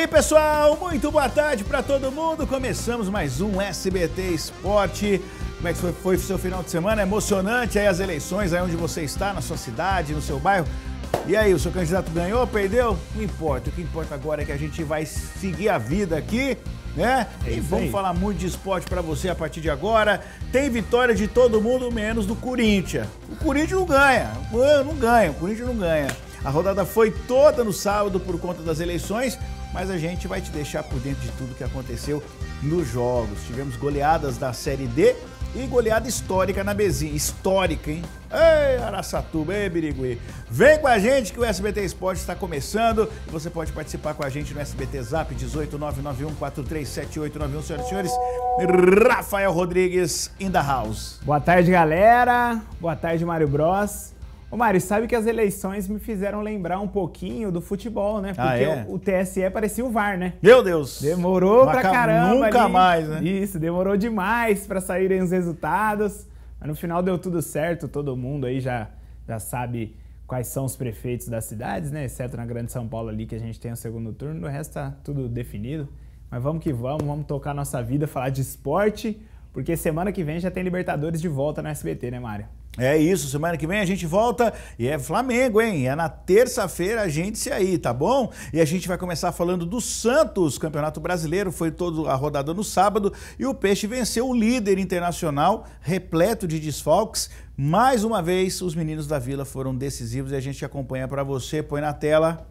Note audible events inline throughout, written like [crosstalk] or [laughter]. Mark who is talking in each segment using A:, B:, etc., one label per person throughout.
A: aí, pessoal? Muito boa tarde para todo mundo. Começamos mais um SBT Esporte. Como é que foi, foi o seu final de semana? É emocionante aí as eleições, aí onde você está, na sua cidade, no seu bairro. E aí, o seu candidato ganhou, perdeu? Não importa. O que importa agora é que a gente vai seguir a vida aqui, né? É e vamos aí. falar muito de esporte para você a partir de agora. Tem vitória de todo mundo, menos do Corinthians. O Corinthians não ganha. Ah, não ganha, o Corinthians não ganha. A rodada foi toda no sábado por conta das eleições, mas a gente vai te deixar por dentro de tudo que aconteceu nos jogos. Tivemos goleadas da Série D e goleada histórica na Bezinha. Histórica, hein? Ei, Araçatuba, ei, Birigui. Vem com a gente que o SBT Esporte está começando. Você pode participar com a gente no SBT Zap 18991437891, senhoras e senhores. Rafael Rodrigues in the house.
B: Boa tarde, galera. Boa tarde, Mário Bros. Ô Mário, sabe que as eleições me fizeram lembrar um pouquinho do futebol, né? Ah, Porque ah, é? o, TSE parecia o VAR, né?
A: Meu Deus! Demorou Maca... pra caramba. Nunca ali. mais, né?
B: Isso, demorou demais para saírem os resultados. Mas no final deu tudo certo, todo mundo aí já, já sabe quais são os prefeitos das cidades, né? Exceto na Grande São Paulo ali que a gente tem o segundo turno, o resto tá tudo definido. Mas vamos que vamos, vamos tocar nossa vida, falar de esporte. Porque semana que vem já tem Libertadores de
A: volta na SBT, né, Mário? É isso, semana que vem a gente volta e é Flamengo, hein? É na terça-feira a gente se aí, tá bom? E a gente vai começar falando do Santos, Campeonato Brasileiro, foi toda a rodada no sábado e o Peixe venceu o líder internacional, repleto de desfalques. Mais uma vez, os meninos da Vila foram decisivos e a gente acompanha para você, põe na tela.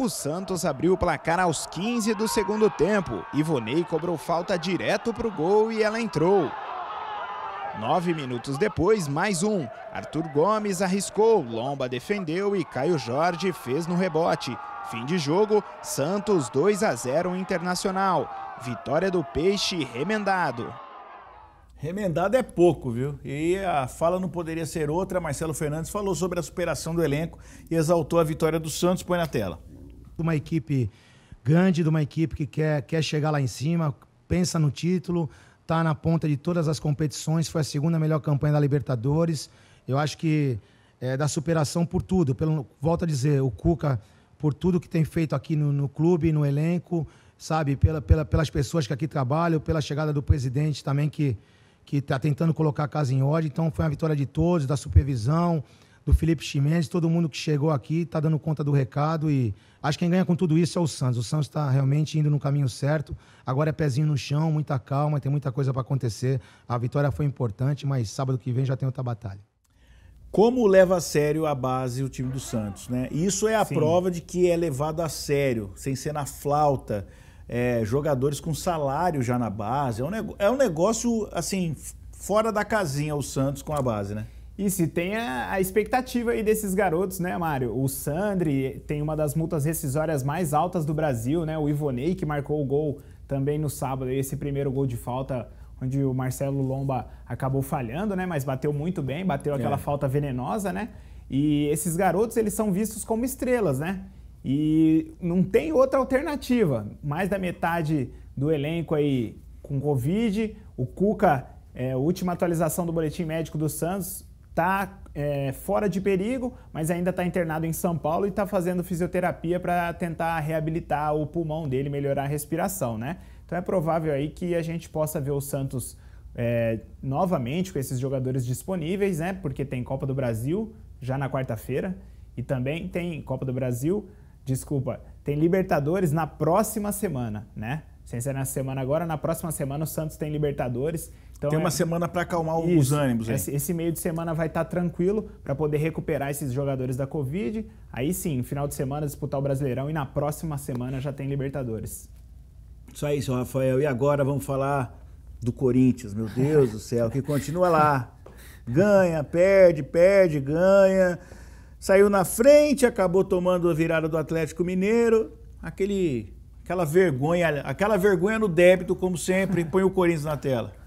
A: O Santos abriu o placar aos 15 do segundo
B: tempo. Ivonei cobrou falta direto para o gol e ela entrou. Nove minutos depois, mais um. Arthur Gomes arriscou, Lomba defendeu e Caio Jorge fez no rebote. Fim de jogo, Santos 2 a 0 Internacional.
A: Vitória do Peixe remendado. Remendado é pouco, viu? E a fala não poderia ser outra. Marcelo Fernandes falou sobre a superação do elenco e exaltou a vitória do Santos. Põe na tela de uma equipe grande, de uma equipe que quer,
B: quer chegar lá em cima, pensa no título, está na ponta de todas as competições, foi a segunda melhor campanha da Libertadores. Eu acho que é, da superação por tudo. Pelo, volto a dizer, o Cuca, por tudo que tem feito aqui no, no clube, no elenco, sabe, pela, pela, pelas pessoas que aqui trabalham, pela chegada do presidente também que que está tentando colocar a casa em ordem. Então foi uma vitória de todos, da supervisão, do Felipe Chimenez, todo mundo que chegou aqui está dando conta do recado e acho que quem ganha com tudo isso é o Santos. O Santos está realmente indo no caminho certo. Agora é pezinho no chão, muita calma, tem muita coisa para acontecer. A vitória foi importante, mas sábado que vem já tem outra batalha.
A: Como leva a sério a base o time do Santos, né? Isso é a Sim. prova de que é levado a sério, sem ser na flauta. É, jogadores com salário já na base. É um, é um negócio, assim, fora da casinha o Santos com a base, né? E se tem a, a, expectativa aí desses garotos, né, Mário?
B: O Sandri tem uma das multas rescisórias mais altas do Brasil, né? O Ivonei, que marcou o gol também no sábado, esse primeiro gol de falta, onde o Marcelo Lomba acabou falhando, né? Mas bateu muito bem, bateu aquela é. falta venenosa, né? E esses garotos, eles são vistos como estrelas, né? E não tem outra alternativa. Mais da metade do elenco aí com Covid, o Cuca é, última atualização do boletim médico do Santos está é, fora de perigo, mas ainda está internado em São Paulo e está fazendo fisioterapia para tentar reabilitar o pulmão dele, melhorar a respiração, né? Então é provável aí que a gente possa ver o Santos é, novamente com esses jogadores disponíveis, né? Porque tem Copa do Brasil já na quarta-feira e também tem Copa do Brasil, desculpa, tem Libertadores na próxima semana, né? Sem ser na semana agora, na próxima semana o Santos tem Libertadores então, Tem uma é, semana para acalmar
A: isso, os ânimos. Hein? Esse,
B: esse meio de semana vai estar tá tranquilo para poder recuperar esses jogadores da Covid. Aí sim, final de semana disputar o Brasileirão e na próxima semana já tem Libertadores.
A: Isso aí, senhor Rafael. E agora vamos falar do Corinthians, meu Deus do céu, que continua lá. Ganha, perde, perde, ganha. Saiu na frente, acabou tomando a virada do Atlético Mineiro. Aquele, aquela vergonha, aquela vergonha no débito, como sempre, põe o Corinthians na tela.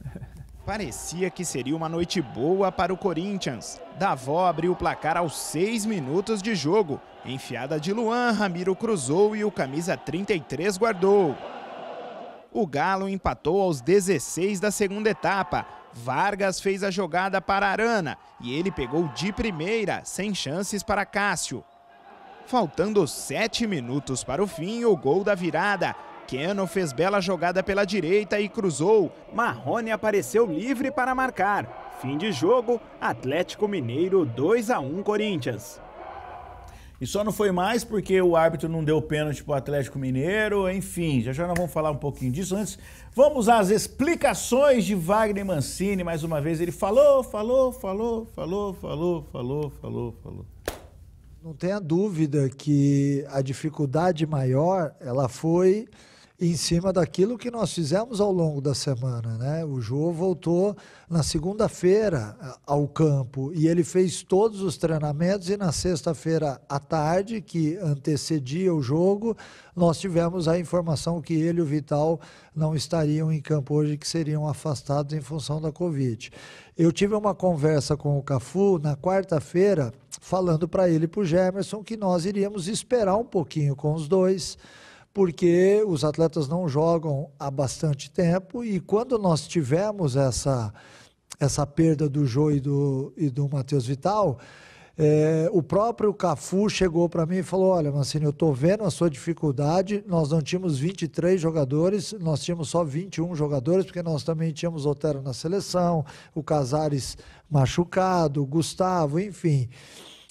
B: Parecia que seria uma noite boa para o Corinthians. Davó abriu o placar aos seis minutos de jogo. Enfiada de Luan, Ramiro cruzou e o camisa 33 guardou. O Galo empatou aos 16 da segunda etapa. Vargas fez a jogada para Arana e ele pegou de primeira, sem chances para Cássio. Faltando sete minutos para o fim, o gol da virada. Cannon fez bela jogada pela direita e cruzou. Marrone apareceu livre para marcar.
A: Fim de jogo, Atlético Mineiro 2 a 1 Corinthians. E só não foi mais porque o árbitro não deu pênalti para o Atlético Mineiro, enfim, já já nós vamos falar um pouquinho disso antes. Vamos às explicações de Wagner Mancini, mais uma vez ele falou, falou, falou, falou, falou, falou, falou, falou.
C: Não tenha dúvida que a dificuldade maior, ela foi em cima daquilo que nós fizemos ao longo da semana. Né? O João voltou na segunda-feira ao campo e ele fez todos os treinamentos e na sexta-feira à tarde, que antecedia o jogo, nós tivemos a informação que ele e o Vital não estariam em campo hoje, que seriam afastados em função da Covid. Eu tive uma conversa com o Cafu na quarta-feira, falando para ele e para o Gemerson que nós iríamos esperar um pouquinho com os dois porque os atletas não jogam há bastante tempo e quando nós tivemos essa, essa perda do Jô e do, e do Matheus Vital, é, o próprio Cafu chegou para mim e falou: Olha, Mancini, eu estou vendo a sua dificuldade. Nós não tínhamos 23 jogadores, nós tínhamos só 21 jogadores, porque nós também tínhamos Otero na seleção, o Casares machucado, o Gustavo, enfim.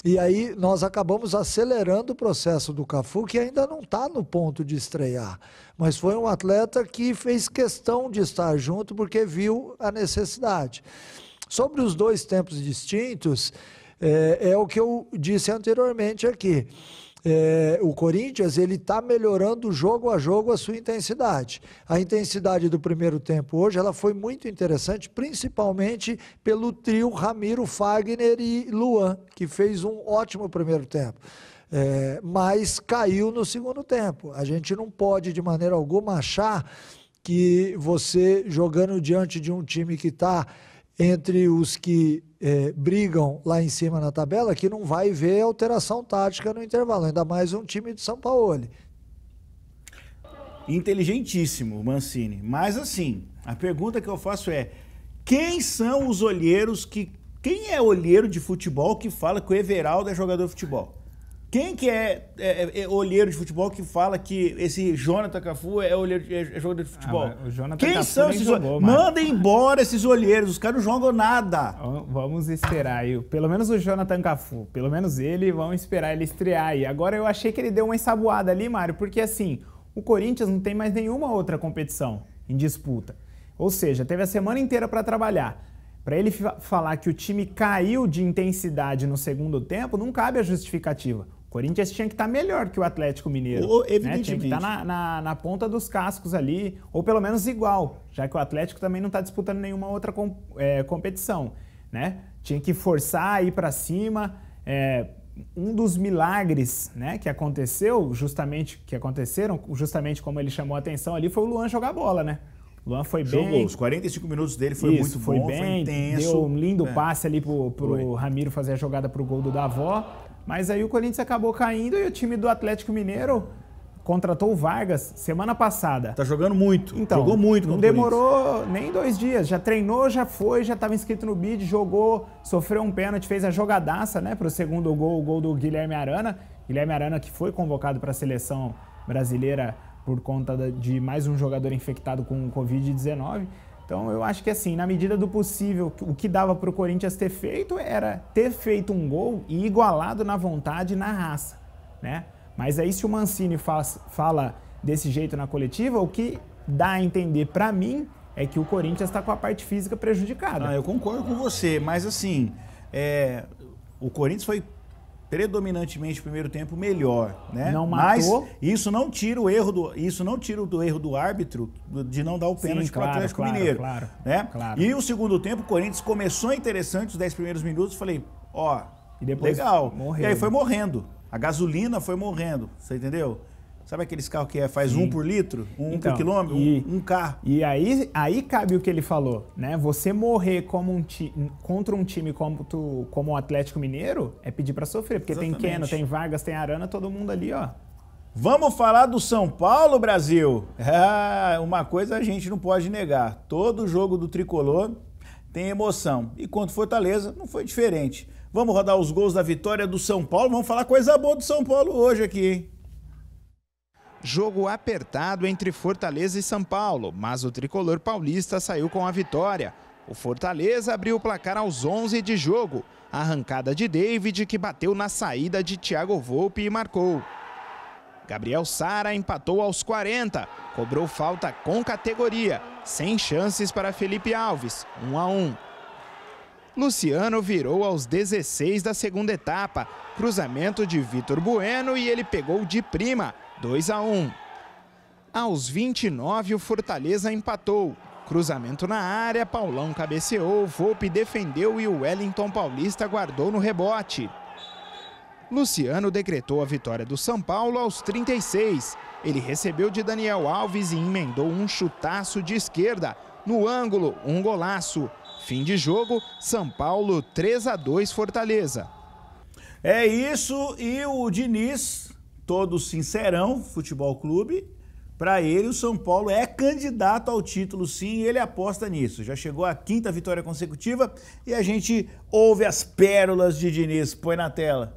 C: E aí nós acabamos acelerando o processo do Cafu, que ainda não está no ponto de estrear. Mas foi um atleta que fez questão de estar junto porque viu a necessidade. Sobre os dois tempos distintos, é, é o que eu disse anteriormente aqui. É, o Corinthians ele está melhorando jogo a jogo a sua intensidade. A intensidade do primeiro tempo hoje ela foi muito interessante, principalmente pelo trio Ramiro, Fagner e Luan, que fez um ótimo primeiro tempo. É, mas caiu no segundo tempo. A gente não pode de maneira alguma achar que você jogando diante de um time que está entre os que é, brigam lá em cima na tabela que não vai ver alteração tática no intervalo, ainda mais um time de São Paulo. Inteligentíssimo,
A: Mancini. Mas assim, a pergunta que eu faço é: quem são os olheiros que. Quem é olheiro de futebol que fala que o Everaldo é jogador de futebol? Quem que é, é, é, é, olheiro de futebol que fala que esse Jonathan Cafu é, olheiro, é, é jogador de ah, futebol? Ah, o Jonathan Quem Cafu são esses olheiros? Manda embora esses olheiros, os caras não jogam nada.
B: Vamos esperar aí. Pelo menos o Jonathan Cafu, pelo menos ele, vamos esperar ele estrear aí. Agora eu achei que ele deu uma ensaboada ali, Mário, porque assim, o Corinthians não tem mais nenhuma outra competição em disputa. Ou seja, teve a semana inteira para trabalhar. Para ele falar que o time caiu de intensidade no segundo tempo, não cabe a justificativa. Corinthians tinha que estar tá melhor que o Atlético Mineiro. Ou, evidentemente. Né? Tinha que tá estar na, na, na, ponta dos cascos ali, ou pelo menos igual, já que o Atlético também não está disputando nenhuma outra com, é, competição. Né? Tinha que forçar, ir para cima. É, um dos milagres né, que aconteceu, justamente, que aconteceram, justamente como ele chamou a atenção ali, foi o Luan jogar bola, né?
A: Luan foi Jogou. bem. Jogou. Os 45 minutos dele foi Isso, muito foi bom, bem, foi intenso. Deu um lindo é. passe
B: ali pro, pro Ramiro fazer a jogada pro gol do Davó. Mas aí o Corinthians acabou caindo e o time do Atlético Mineiro contratou o Vargas semana passada. Tá jogando
A: muito. Então, jogou muito. Não demorou
B: nem dois dias. Já treinou, já foi, já estava inscrito no bid, jogou, sofreu um pênalti, fez a jogadaça, né, para o segundo gol, o gol do Guilherme Arana. Guilherme Arana que foi convocado para a seleção brasileira por conta de mais um jogador infectado com Covid-19. Então eu acho que assim, na medida do possível, o que dava para o Corinthians ter feito era ter feito um gol e igualado na vontade e na raça, né? Mas aí se o Mancini faz, fala desse jeito na coletiva, o que
A: dá a entender para mim é que o Corinthians está com a parte física prejudicada. Ah, eu concordo com você, mas assim, é, o Corinthians foi predominantemente o primeiro tempo melhor, né? Não matou. Mas isso não tira o erro do isso não tira do erro do árbitro de não dar o pênalti para o claro, Atlético claro, Mineiro, claro, né? Claro. E o segundo tempo o Corinthians começou interessante os 10 primeiros minutos, falei, ó, e depois legal. Morreu. E aí foi morrendo. A gasolina foi morrendo, você entendeu? Sabe aqueles carros que é, faz Sim. um por litro, um então, por quilômetro, e, um, carro. E aí, aí cabe o que ele falou, né?
B: Você morrer como um ti, contra um time como, tu, como o Atlético Mineiro é pedir para sofrer, porque Exatamente. tem Keno, tem Vargas, tem
A: Arana, todo mundo ali, ó. Vamos falar do São Paulo, Brasil? [laughs] Ah, uma coisa a gente não pode negar: todo jogo do tricolor tem emoção. E quanto Fortaleza, não foi diferente. Vamos rodar os gols da vitória do São Paulo. Vamos falar coisa boa do São Paulo hoje aqui, hein? Jogo apertado entre Fortaleza e São
B: Paulo, mas o tricolor paulista saiu com a vitória. O Fortaleza abriu o placar aos 11 de jogo. Arrancada de David, que bateu na saída de Thiago Volpe e marcou. Gabriel Sara empatou aos 40, cobrou falta com categoria, sem chances para Felipe Alves, 1 a 1. Luciano virou aos 16 da segunda etapa, cruzamento de Vitor Bueno e ele pegou de prima, 2 a 1. Aos 29, o Fortaleza empatou. Cruzamento na área, Paulão cabeceou, Volpe defendeu e o Wellington Paulista guardou no rebote. Luciano decretou a vitória do São Paulo aos 36. Ele recebeu de Daniel Alves e emendou um chutaço de esquerda. No ângulo, um golaço. Fim de jogo, São
A: Paulo 3 a 2 Fortaleza. É isso e o Diniz todo sincerão, Futebol Clube, para ele, o São Paulo é candidato ao título, sim, e ele aposta nisso. Já chegou à quinta vitória consecutiva e a gente ouve as pérolas de Diniz. Põe na tela.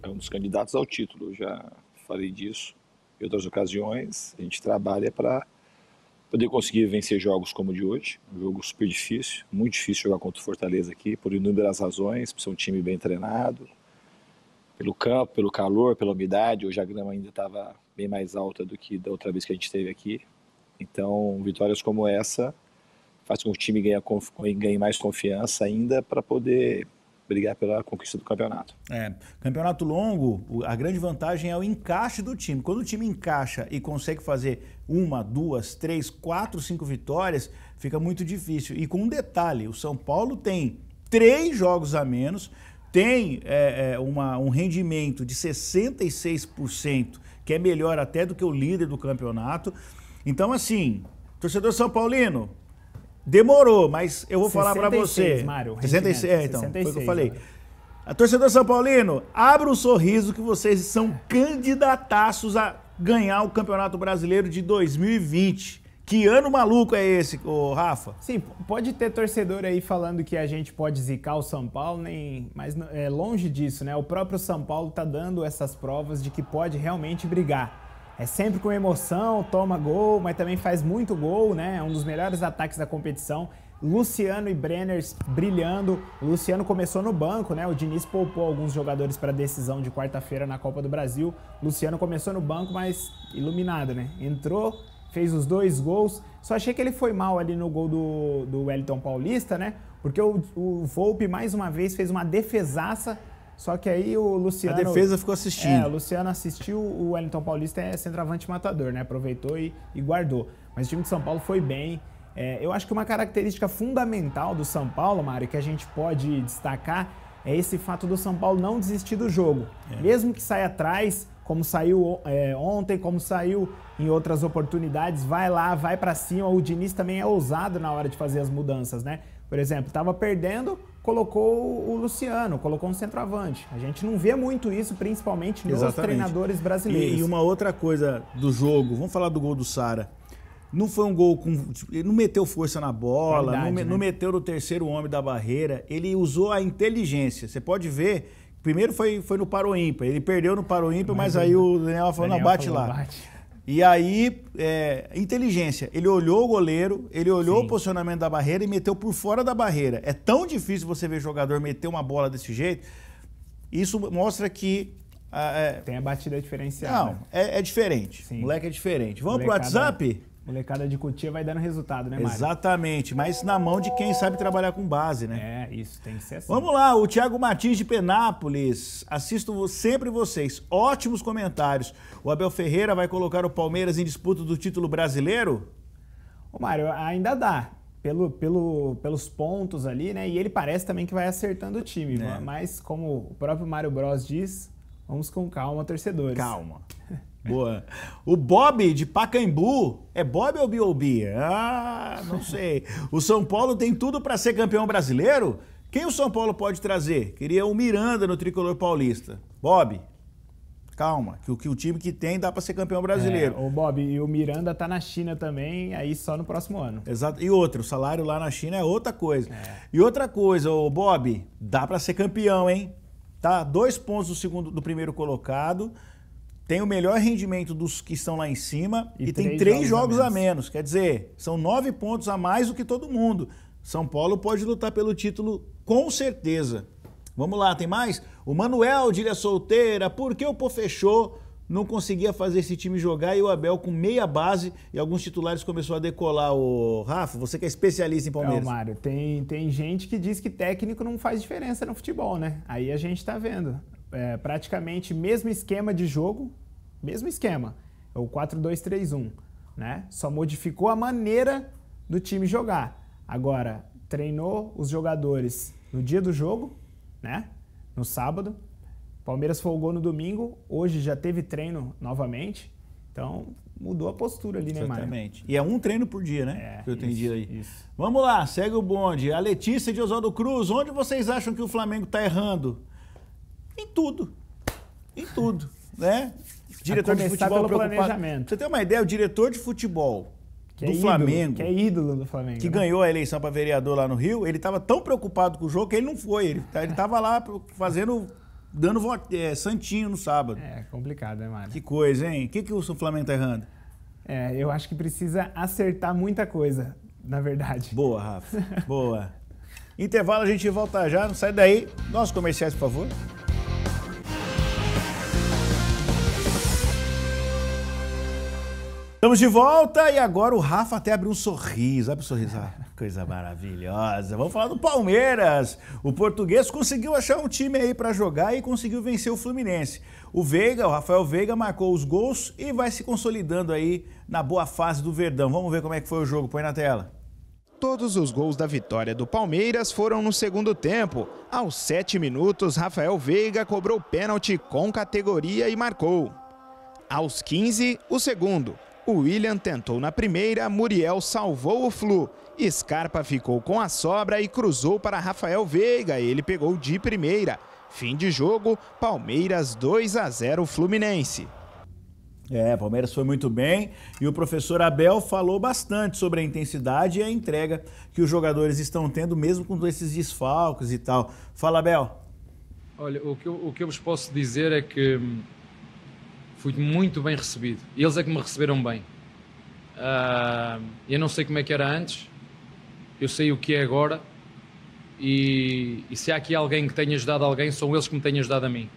A: É um dos candidatos ao título, já falei disso em outras ocasiões. A gente trabalha para
B: poder conseguir vencer jogos como o de hoje. Um jogo super difícil, muito difícil jogar contra o Fortaleza aqui, por inúmeras razões, por ser um time bem treinado, pelo campo, pelo calor, pela umidade. Hoje a grama ainda estava bem mais alta do que da outra vez que a gente esteve aqui. Então, vitórias como essa faz com que o time ganhe, ganhe mais confiança ainda para poder brigar pela conquista do campeonato.
A: É, campeonato longo, a grande vantagem é o encaixe do time. Quando o time encaixa e consegue fazer uma, duas, três, quatro, cinco vitórias, fica muito difícil. E com um detalhe, o São Paulo tem três jogos a menos tem é, é, uma, um rendimento de 66%, que é melhor até do que o líder do campeonato. Então, assim, torcedor São Paulino, demorou, mas eu vou falar para você. Mário, 66, é, então, 66, foi o que eu falei. A torcedor São Paulino, abra um sorriso que vocês são candidataços a ganhar o Campeonato Brasileiro de 2020. Que ano maluco é esse, ô Rafa? Sim, pode ter torcedor aí falando que a gente pode
B: zicar o São Paulo, nem... mas é longe disso, né? O próprio São Paulo tá dando essas provas de que pode realmente brigar. É sempre com emoção, toma gol, mas também faz muito gol, né? É um dos melhores ataques da competição. Luciano e Brenner brilhando. O Luciano começou no banco, né? O Diniz poupou alguns jogadores para a decisão de quarta-feira na Copa do Brasil. Luciano começou no banco, mas iluminado, né? Entrou, fez os dois gols. Só achei que ele foi mal ali no gol do, do Wellington Paulista, né? Porque o, o Volpe, mais uma vez, fez uma defesaça. Só que aí o Luciano. A defesa ficou assistindo. É, o Luciano assistiu, o Wellington Paulista é centroavante matador, né? Aproveitou e, e guardou. Mas o time de São Paulo foi bem. É, eu acho que uma característica fundamental do São Paulo, Mário, que a gente pode destacar, é esse fato do São Paulo não desistir do jogo. É. Mesmo que saia atrás, como saiu é, ontem, como saiu em outras oportunidades, vai lá, vai para cima. O Diniz também é ousado na hora de fazer as mudanças, né? Por exemplo, estava perdendo, colocou o Luciano, colocou um centroavante. A gente não vê muito isso, principalmente nos Exatamente. treinadores brasileiros. E, e, uma
A: outra coisa do jogo, vamos falar do gol do Sara. Não foi um gol com. Ele não meteu força na bola, não, né? não meteu no terceiro homem da barreira. Ele usou a inteligência. Você pode ver Primeiro foi, foi no Paro Ímpar. Ele perdeu no Paro Ímpar, mas, mas aí o Daniel falou: Daniel não, bate falou, lá. Bate. E aí, é, inteligência. Ele olhou o goleiro, ele olhou Sim. o posicionamento da barreira e meteu por fora da barreira. É tão difícil você ver jogador meter uma bola desse jeito. Isso mostra que. Ah, é, Tem a batida diferenciada. Não, é, é, diferente. Sim. O moleque é diferente. Vamos Molecada... pro
B: WhatsApp? Molecada de Cotia
A: vai dando resultado, né, Mário? Exatamente, mas na mão de quem sabe trabalhar com base, né? É, isso
B: tem que ser assim. Vamos
A: lá, o Thiago Martins de Penápolis. Assisto sempre vocês. Ótimos comentários. O Abel Ferreira vai colocar o Palmeiras em disputa do título brasileiro?
B: Ô, Mário, ainda dá. Pelo, pelo, pelos pontos ali, né? E ele parece também que vai acertando o time. É. Mas, como o próprio Mário Bros diz, vamos com calma, torcedores.
A: Calma. [laughs] Boa. O Bob de Pacaembu é Bob ou B.O.B.? Ah, não sei. O São Paulo tem tudo para ser campeão brasileiro? Quem o São Paulo pode trazer? Queria o Miranda no tricolor paulista. Bob, calma, que o, que o time que tem dá para ser campeão brasileiro. É, o Bob, e o Miranda tá na China também, aí só no próximo ano. Exato. E outro, o salário lá na China é outra coisa. É. E outra coisa, o Bob, dá para ser campeão, hein? Tá? Dois pontos do segundo do primeiro colocado tem o melhor rendimento dos que estão lá em cima e, e três tem três jogos, jogos a, menos. a, menos. Quer dizer, são nove pontos a mais do que todo mundo. São Paulo pode lutar pelo título com certeza. Vamos lá, tem mais? O Manuel de Ilha Solteira, por que o Pô fechou? Não conseguia fazer esse time jogar e o Abel com meia base e alguns titulares começou a decolar. O Rafa, você que é especialista em Palmeiras. Não, Mário, tem, tem gente que diz que técnico
B: não faz diferença no futebol, né? Aí a gente tá vendo. É, praticamente mesmo esquema de jogo, mesmo esquema, é o 4-2-3-1, né? Só modificou a maneira do time jogar. Agora, treinou os jogadores no dia do jogo, né? No sábado. Palmeiras folgou no domingo, hoje já
A: teve treino novamente. Então, mudou a postura ali, né, Exatamente. E é um treino por dia, né? É, que eu entendi isso, aí. Isso. Vamos lá, segue o bonde. A Letícia de Oswaldo Cruz, onde vocês acham que o Flamengo está errando? Em tudo. Em tudo, né?
B: diretor de futebol preocupado.
A: Você tem uma ideia, o diretor de futebol que do é ídolo, Flamengo, que é
B: ídolo do Flamengo, que né? ganhou
A: a eleição para vereador lá no Rio, ele estava tão preocupado com o jogo que ele não foi. Ele tá, estava lá fazendo dando voto, é, santinho no sábado. É complicado, né, Mário? Que coisa, hein? O que, que o Flamengo tá errando? É, eu acho que precisa acertar muita coisa, na verdade. Boa, Rafa. Boa. [laughs] Intervalo, a gente volta já. Não sai daí. Nossos comerciais, por favor. Estamos de volta e agora o Rafa até abriu um sorriso. Abre um sorriso, ah, [laughs] coisa maravilhosa. Vamos falar do Palmeiras. O português conseguiu achar um time aí para jogar e conseguiu vencer o Fluminense. O Veiga, o Rafael Veiga, marcou os gols e vai se consolidando aí na boa fase do Verdão. Vamos ver como é que foi o jogo. Põe na tela. Todos os gols da vitória do Palmeiras foram no segundo tempo.
B: Aos sete minutos, Rafael Veiga cobrou pênalti com categoria e marcou. Aos 15, o segundo. O William tentou na primeira, Muriel salvou o Flu. Scarpa ficou com a sobra e cruzou para Rafael Veiga. Ele pegou de primeira. Fim de jogo, Palmeiras 2 a 0 Fluminense.
A: É, Palmeiras foi muito bem e o professor Abel falou bastante sobre a intensidade e a entrega que os jogadores estão tendo, mesmo com esses desfalques e
D: tal. Fala, Abel. Olha, o que eu, o que eu vos posso dizer é que hum, Fui muito bem recebido. Eles é que me receberam bem. Uh, eu não sei como é que era antes, eu sei o que é agora. E, e se há aqui alguém que tenha ajudado alguém, são eles que me têm ajudado a mim.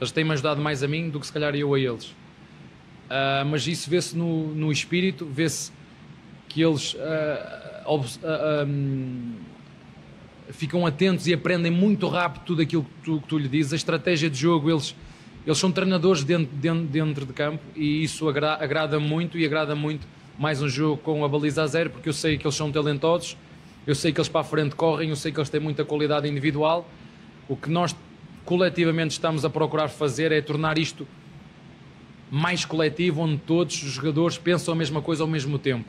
D: Eles têm-me ajudado mais a mim do que se calhar eu a eles. Uh, mas isso vê-se no, no espírito, vê-se que eles uh, ah, um, ficam atentos e aprendem muito rápido tudo aquilo que tu, que tu lhe dizes, a estratégia de jogo, eles eles são treinadores dentro, dentro, dentro de campo e isso agra, agrada muito e agrada muito mais um jogo com a baliza a zero, porque eu sei que eles são talentosos, eu sei que eles para a frente correm, eu sei que eles têm muita qualidade individual. O que nós coletivamente estamos a procurar fazer é tornar isto mais coletivo, onde todos os jogadores pensam a mesma coisa ao mesmo tempo.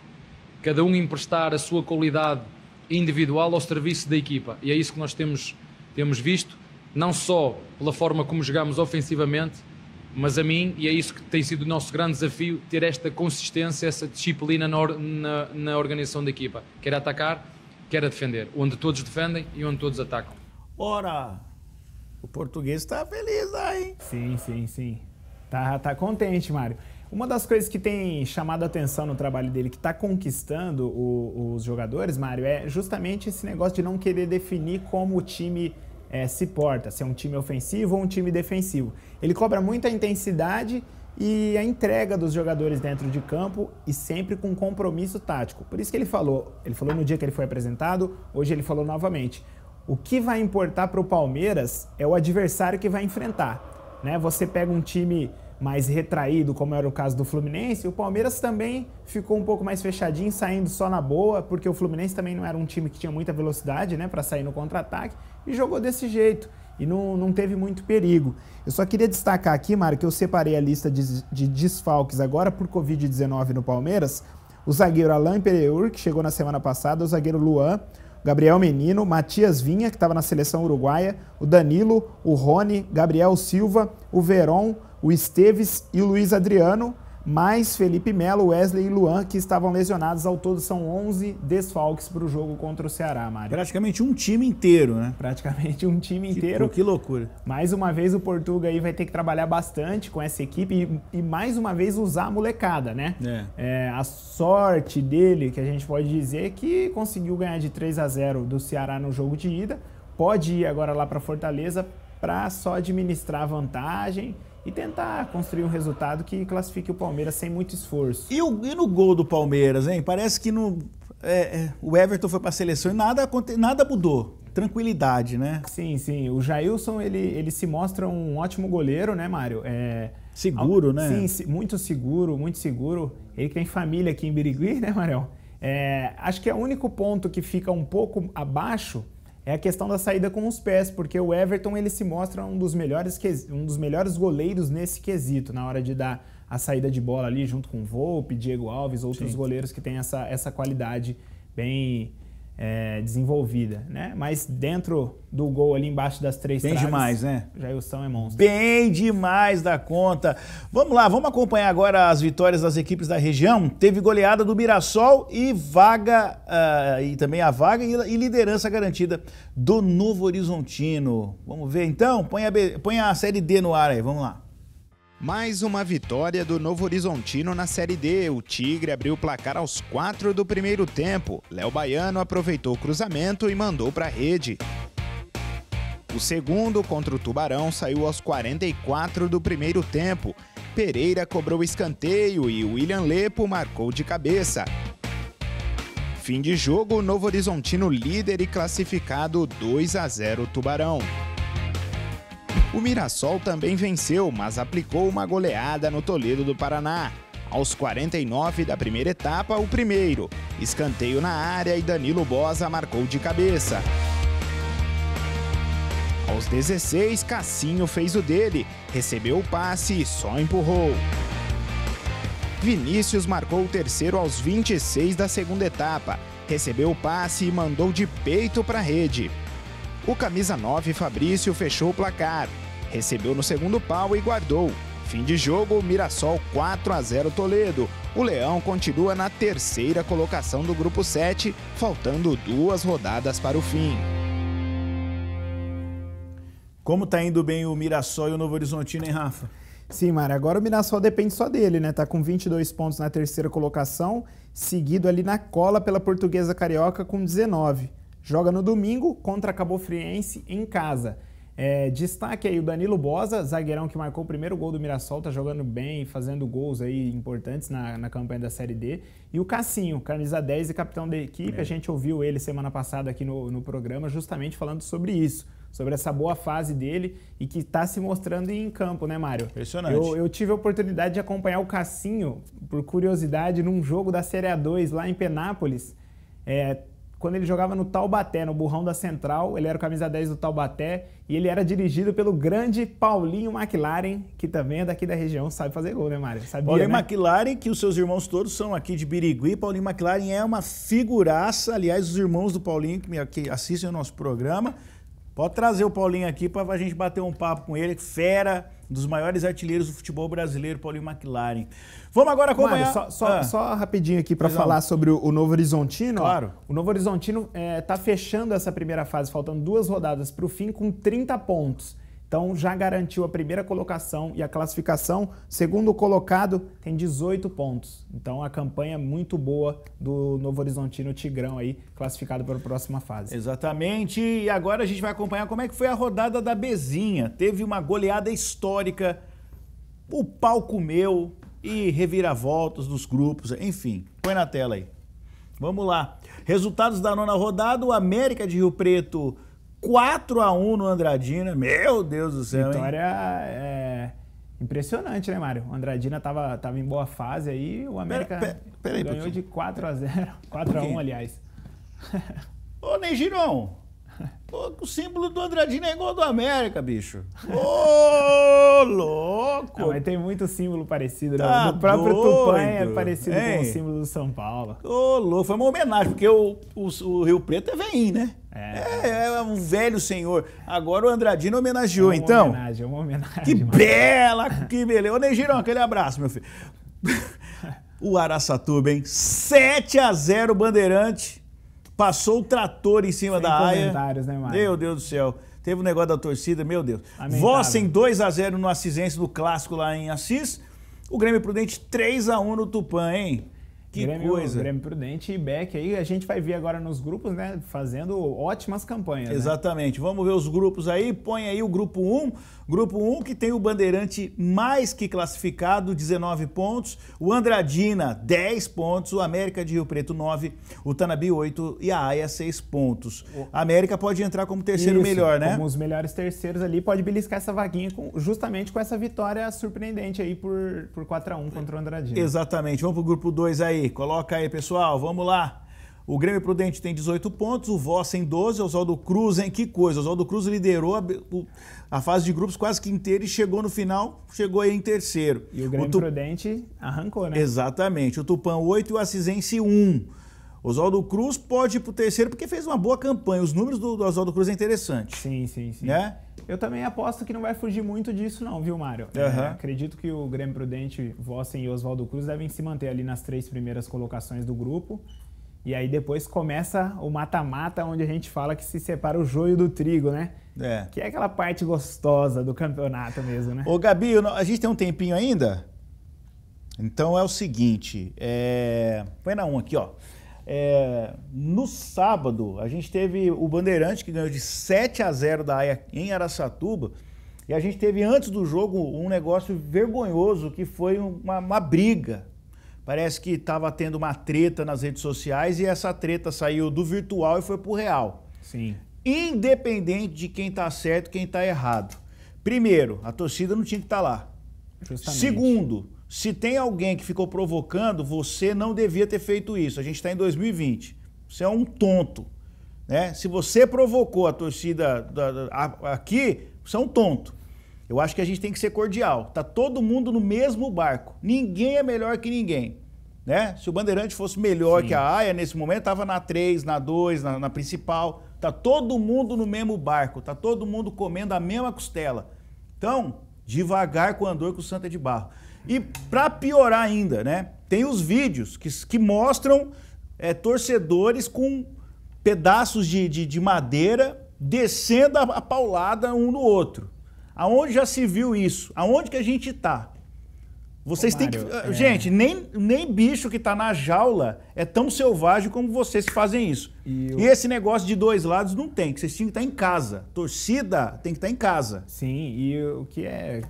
D: Cada um emprestar a sua qualidade individual ao serviço da equipa. E é isso que nós temos, temos visto não só pela forma como jogamos ofensivamente, mas a mim, e é isso que tem sido o nosso grande desafio, ter esta consistência, essa disciplina na, na, na organização da equipa. Quer atacar, quer defender. Onde todos defendem e onde todos atacam.
A: Ora, o português está feliz aí.
B: Sim, sim,
A: sim. Tá,
B: tá contente, Mário. Uma das coisas que tem chamado a atenção no trabalho dele, que está conquistando o, os jogadores, Mário, é justamente esse negócio de não querer definir como o time é, se porta, se é um time ofensivo ou um time defensivo. Ele cobra muita intensidade e a entrega dos jogadores dentro de campo e sempre com compromisso tático. Por isso que ele falou, ele falou no dia que ele foi apresentado, hoje ele falou novamente. O que vai importar para o Palmeiras é o adversário que vai enfrentar. Né? Você pega um time mais retraído, como era o caso do Fluminense, o Palmeiras também ficou um pouco mais fechadinho, saindo só na boa, porque o Fluminense também não era um time que tinha muita velocidade né, para sair no contra-ataque e jogou desse jeito. E não, não teve muito perigo. Eu só queria destacar aqui, Mário, que eu separei a lista de, de desfalques agora por Covid-19 no Palmeiras. O zagueiro Alain Pereur, que chegou na semana passada, o zagueiro Luan, Gabriel Menino, Matias Vinha, que estava na seleção uruguaia, o Danilo, o Rony, Gabriel Silva, o Veron, o Esteves e o Luiz Adriano mais Felipe Melo, Wesley e Luan, que estavam lesionados. Ao todo são 11 desfalques para o jogo contra o Ceará,
A: Mário. Praticamente um time inteiro, né? Praticamente
B: um time inteiro. Que, que loucura. Mais uma vez o Portuga aí vai ter que trabalhar bastante com essa equipe e, e mais uma vez usar a molecada, né? É. é. A sorte dele, que a gente pode dizer, é que conseguiu ganhar de 3 a 0 do Ceará no jogo de ida. Pode ir agora lá para Fortaleza para só administrar a vantagem e tentar construir um
A: resultado que classifique o Palmeiras sem muito esforço. E, o, e no gol do Palmeiras, hein? Parece que no, é, é o Everton foi para a seleção e nada, nada mudou. Tranquilidade, né?
B: Sim, sim. O Jailson, ele, ele se mostra um ótimo goleiro, né, Mário? É, seguro, ao, né? Sim, muito seguro, muito seguro. Ele que tem família aqui em Birigui, [laughs] né, Mário? É, acho que é o único ponto que fica um pouco abaixo é a questão da saída com os pés, porque o Everton ele se mostra um dos melhores, um dos melhores goleiros nesse quesito, na hora de dar a saída de bola ali, junto com o Volpe, Diego Alves, outros Sim. goleiros que têm essa, essa qualidade bem é, desenvolvida, né? Mas dentro do gol ali
A: embaixo das três Bem traves, demais, né?
B: Jailson é monstro.
A: Bem demais da conta. Vamos lá, vamos acompanhar agora as vitórias das equipes da região. Teve goleada do Mirassol e vaga, uh, e também a vaga e, e, liderança garantida do Novo Horizontino. Vamos ver então? Põe a, B, põe a Série D no ar aí, vamos lá. Mais uma
B: vitória do Novo Horizontino na Série D. O Tigre abriu o placar aos quatro do primeiro tempo. Léo Baiano aproveitou o cruzamento e mandou para a rede. O segundo contra o Tubarão saiu aos 44 do primeiro tempo. Pereira cobrou escanteio e William Lepo marcou de cabeça. Fim de jogo, Novo Horizontino líder e classificado 2 a 0 Tubarão. O Mirassol também venceu, mas aplicou uma goleada no Toledo do Paraná. Aos 49 da primeira etapa, o primeiro. Escanteio na área e Danilo Bosa marcou de cabeça. Aos 16, Cassinho fez o dele, recebeu o passe e só empurrou. Vinícius marcou o terceiro aos 26 da segunda etapa, recebeu o passe e mandou de peito para a rede. O camisa 9 Fabrício fechou o placar, recebeu no segundo pau e guardou. Fim de jogo, o Mirassol 4 a 0 Toledo. O Leão continua na terceira colocação do grupo 7, faltando duas rodadas para o fim.
A: Como tá indo bem o Mirassol e o Novo Horizontino, hein, Rafa?
B: Sim, Mara. Agora o Mirassol depende só dele, né? Tá com 22 pontos na terceira colocação, seguido ali na cola pela Portuguesa Carioca com 19 joga no domingo contra Cabo Friense em casa. É, destaque aí o Danilo Bosa, zagueirão que marcou o primeiro gol do Mirassol, tá jogando bem, fazendo gols aí importantes na, na campanha da Série D. E o Cassinho, camisa 10 e capitão da equipe, é. a gente ouviu ele semana passada aqui no, no programa justamente falando sobre isso sobre essa boa fase dele e que está se mostrando em campo, né, Mário? Impressionante. Eu, eu, tive a oportunidade de acompanhar o Cassinho, por curiosidade, num jogo da Série A2 lá em Penápolis. É, quando ele jogava no Taubaté, no Burrão da Central, ele era o camisa 10 do Taubaté e ele era dirigido pelo grande Paulinho McLaren, que também é daqui da região, sabe fazer gol, né, Mário? Sabia, Paulinho né?
A: McLaren, que os seus irmãos todos são aqui de Birigui. Paulinho McLaren é uma figuraça, aliás, os irmãos do Paulinho que, me, que assistem ao nosso programa Pode trazer o Paulinho aqui para a gente bater um papo com ele, fera dos maiores artilheiros do futebol brasileiro, Paulinho McLaren. Vamos agora acompanhar. Mário, só, só, ah. só,
B: rapidinho aqui para falar sobre o, Novo Horizontino. Claro. O Novo Horizontino está eh, é, fechando essa primeira fase, faltando duas rodadas para o fim, com 30 pontos. Então já garantiu a primeira colocação e a classificação. Segundo colocado tem 18 pontos. Então a campanha muito boa do Novo
A: Horizontino Tigrão aí, classificado para a próxima fase. Exatamente. E agora a gente vai acompanhar como é que foi a rodada da Bezinha. Teve uma goleada histórica. O palco meu e reviravoltas dos grupos, enfim. Põe na tela aí. Vamos lá. Resultados da nona rodada: o América de Rio Preto 4 a 1 no Andradina. Meu Deus do céu, Vitória hein? é impressionante, né, Mário? O
B: Andradina tava, tava em boa fase aí, o América pera, pera, pera ganhou de 4 a 0. 4 [laughs] a 1,
A: aliás. [laughs] Ô, Negirão, [laughs] o símbolo do Andradina é igual ao do América, bicho. Ô,
B: louco! Não, ah, mas tem muito símbolo
A: parecido, né? Tá o próprio doido. Tupã é parecido Ei. com o símbolo do São Paulo. Ô, louco, foi uma homenagem, porque o, o, o Rio Preto é veinho, né? É. é um velho senhor. Agora o Andradino homenageou, é uma então.
B: Homenagem, é uma homenagem. Que mano. bela,
A: que beleza. Ô, Negirão, aquele abraço, meu filho. [laughs] o Araçatuba, hein? 7 a 0 Bandeirante. Passou o trator em cima Sem da área. comentários, né, Mário? Meu Deus do céu. Teve o um negócio da torcida, meu Deus. Vossen 2 a 0 no Assisense do Clássico lá em Assis. O Grêmio Prudente 3 a 1 no Tupã, hein? Que Grêmio, coisa. Grêmio Prudente e Beck aí, a gente vai ver agora nos grupos, né? Fazendo ótimas campanhas. Né? Exatamente. Né? Vamos ver os grupos aí. Põe aí o grupo 1. Grupo 1 que tem o Bandeirante mais que classificado, 19 pontos, o Andradina 10 pontos, o América de Rio Preto 9, o Tanabi 8 e a Aia 6 pontos. A América pode entrar como terceiro Isso, melhor, né? Como os
B: melhores terceiros ali, pode beliscar essa vaguinha com, justamente com essa vitória surpreendente aí por, por 4 a 1 contra o Andradina.
A: Exatamente. Vamos pro grupo 2 aí. Coloca aí, pessoal. Vamos lá. O Grêmio Prudente tem 18 pontos, o Voss tem 12, o Oswaldo Cruz, hein? Que coisa, o Oswaldo Cruz liderou a, a, fase de grupos quase que inteira e chegou no final, chegou aí em terceiro. E o Grêmio o tu...
B: Prudente
A: arrancou, né? Exatamente, o Tupã 8 e o Assisense 1. Oswaldo Cruz pode ir para o terceiro porque fez uma boa campanha. Os números do, do Oswaldo Cruz é interessante. Sim, sim, sim. Né?
B: Eu também aposto que não vai fugir muito disso, não, viu, Mário? Uhum. É, acredito que o Grêmio Prudente, Vossen e Oswaldo Cruz devem se manter ali nas três primeiras colocações do grupo. E aí depois começa o mata-mata, onde a gente fala que se separa o joio do trigo, né?
A: É. Que é aquela parte gostosa do campeonato mesmo, né? Ô, Gabi, a gente tem um tempinho ainda? Então é o seguinte, é... põe na um aqui, ó. É... No sábado, a gente teve o Bandeirante, que ganhou de 7 a 0 da AIA em Araçatuba. E a gente teve, antes do jogo, um negócio vergonhoso, que foi uma, uma briga Parece que estava tendo uma treta nas redes sociais e essa treta saiu do virtual e foi para o real. Sim. Independente de quem está certo, quem está errado. Primeiro, a torcida não tinha que estar tá lá. Justamente. Segundo, se tem alguém que ficou provocando, você não devia ter feito isso. A gente está em 2020. Você é um tonto. Né? Se você provocou a torcida da, da, a, aqui, você é um tonto. Eu acho que a gente tem que ser cordial. Tá todo mundo no mesmo barco. Ninguém é melhor que ninguém. Né? Se o Bandeirante fosse melhor Sim. que a AIA nesse momento, estava na 3, na 2, na, na, principal. Tá todo mundo no mesmo barco, tá todo mundo comendo a mesma costela. Então, devagar com o andor com o Santa é de Barro. E para piorar ainda, né? Tem os vídeos que, que mostram é, torcedores com pedaços de, de, de madeira descendo a, a paulada um no outro. Aonde já se viu isso? Aonde que a gente está? Vocês Ô, têm Mário, que. É... Gente, nem, nem bicho que está na jaula é tão selvagem como vocês que fazem isso. E, eu... e esse negócio de dois lados não tem, que vocês têm que estar tá em casa. Torcida tem que estar tá em casa. Sim, e o que é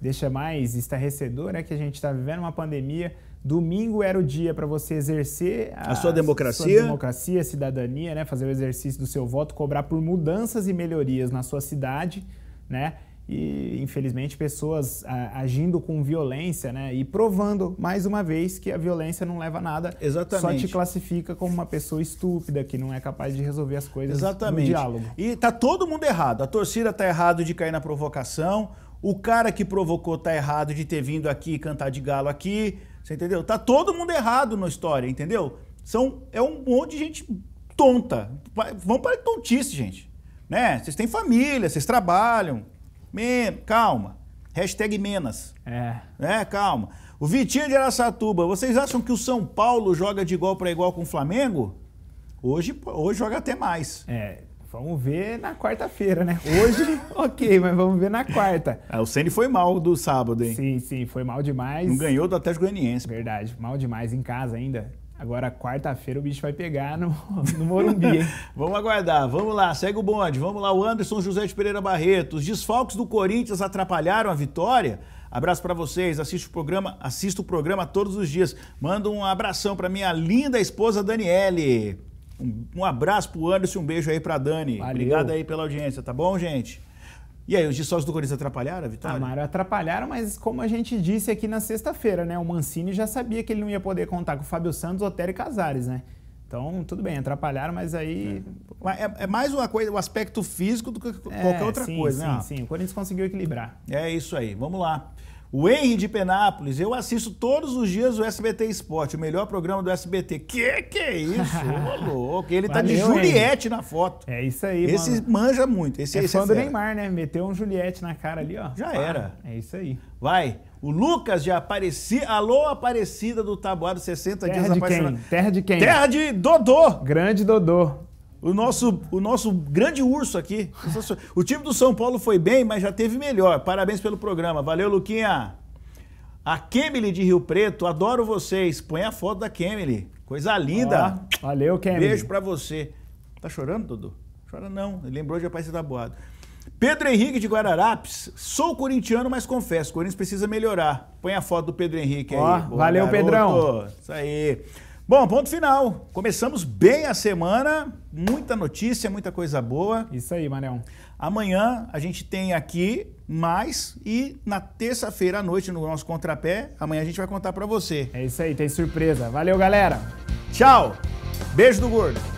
A: deixa mais estarrecedor é
B: que a gente está vivendo uma pandemia. Domingo era o dia para você exercer a, a, sua democracia, sua democracia, cidadania, né? Fazer o exercício do seu voto, cobrar por mudanças e melhorias na sua cidade, né? e infelizmente pessoas ah, agindo com violência, né? E provando mais uma vez que a violência não leva a nada, Exatamente. só te classifica como uma
A: pessoa estúpida que não é capaz de resolver as coisas Exatamente. no diálogo. E tá todo mundo errado. A torcida tá errado de cair na provocação. O cara que provocou tá errado de ter vindo aqui cantar de galo aqui. Você entendeu? Tá todo mundo errado na história, entendeu? São é um monte de gente tonta. Vão para tontice, gente. Né? Vocês têm família, vocês trabalham, Men, calma. Hashtag Menas. É. É, calma. O Vitinho de Aracatuba, vocês acham que o São Paulo joga de igual para igual com o Flamengo? Hoje, hoje joga até mais. É, Vamos ver na quarta-feira, né?
C: Hoje,
B: [laughs] ok, mas vamos ver na quarta. Ah, o Ceni foi mal do sábado, hein? Sim, sim, foi mal demais. Não ganhou do Atlético Goianiense. Verdade, mal demais em casa ainda. Agora, quarta-feira, o bicho vai pegar no, [laughs] no Morumbi, hein?
A: [laughs] vamos aguardar, vamos lá, segue o bonde. Vamos lá, o Anderson José de Pereira Barreto. Os desfalques do Corinthians atrapalharam a vitória? Abraço para vocês, assisto o programa, assisto o programa todos os dias. Mando um abração para minha linda esposa Daniele. Um, um abraço pro Anderson, um beijo aí pra Dani. Valeu. Obrigado aí pela audiência, tá bom, gente? E aí, os dissócios do Corinthians atrapalharam a vitória? Amaro, atrapalharam, mas como a gente disse aqui na
B: sexta-feira, né? O Mancini já sabia que ele não ia poder contar com o Fábio Santos, Otero e Casares, né? Então, tudo bem, atrapalharam, mas aí. É, é, é mais uma coisa, o um aspecto físico do que qualquer é, outra sim, coisa, sim, né? Sim,
A: sim. O Corinthians conseguiu equilibrar. É isso aí. Vamos lá. O Henry de Penápolis, eu assisto todos os dias o SBT Esporte, o melhor programa do SBT. Que que é isso? Ô, [laughs] louco. Ele tá Valeu, de Juliette Henry. na foto. É isso aí, Esse mano. manja muito. Esse, é esse fã é do
B: Neymar, né? Meteu um Juliette na cara ali, ó. Já Pá. era.
A: É isso aí. Vai. O Lucas de Aparecida. Alô, Aparecida do Tabuado 60 Terra dias quem? Terra de quem? Terra de Dodô. Grande Dodô. O nosso, o nosso grande urso aqui. O time do São Paulo foi bem, mas já teve melhor. Parabéns pelo programa. Valeu, Luquinha. A Kemily de Rio Preto, adoro vocês. Põe a foto da Kemily. Coisa linda. Ah, valeu, Kemily. Beijo pra você. Tá chorando, Dudu? Chora não. Ele lembrou de da boada. Pedro Henrique de Guararapes, sou corintiano, mas confesso, o Corinthians precisa melhorar. Põe a foto do Pedro Henrique aí. Ó, valeu, garoto. Pedrão. Isso aí. Bom, ponto final. Começamos bem a semana, muita notícia, muita coisa boa. Isso aí, Manel. Amanhã a gente tem aqui mais e na terça-feira à noite no nosso contrapé, amanhã a gente vai contar para você. É isso aí, tem surpresa. Valeu, galera. Tchau. Beijo do gordo.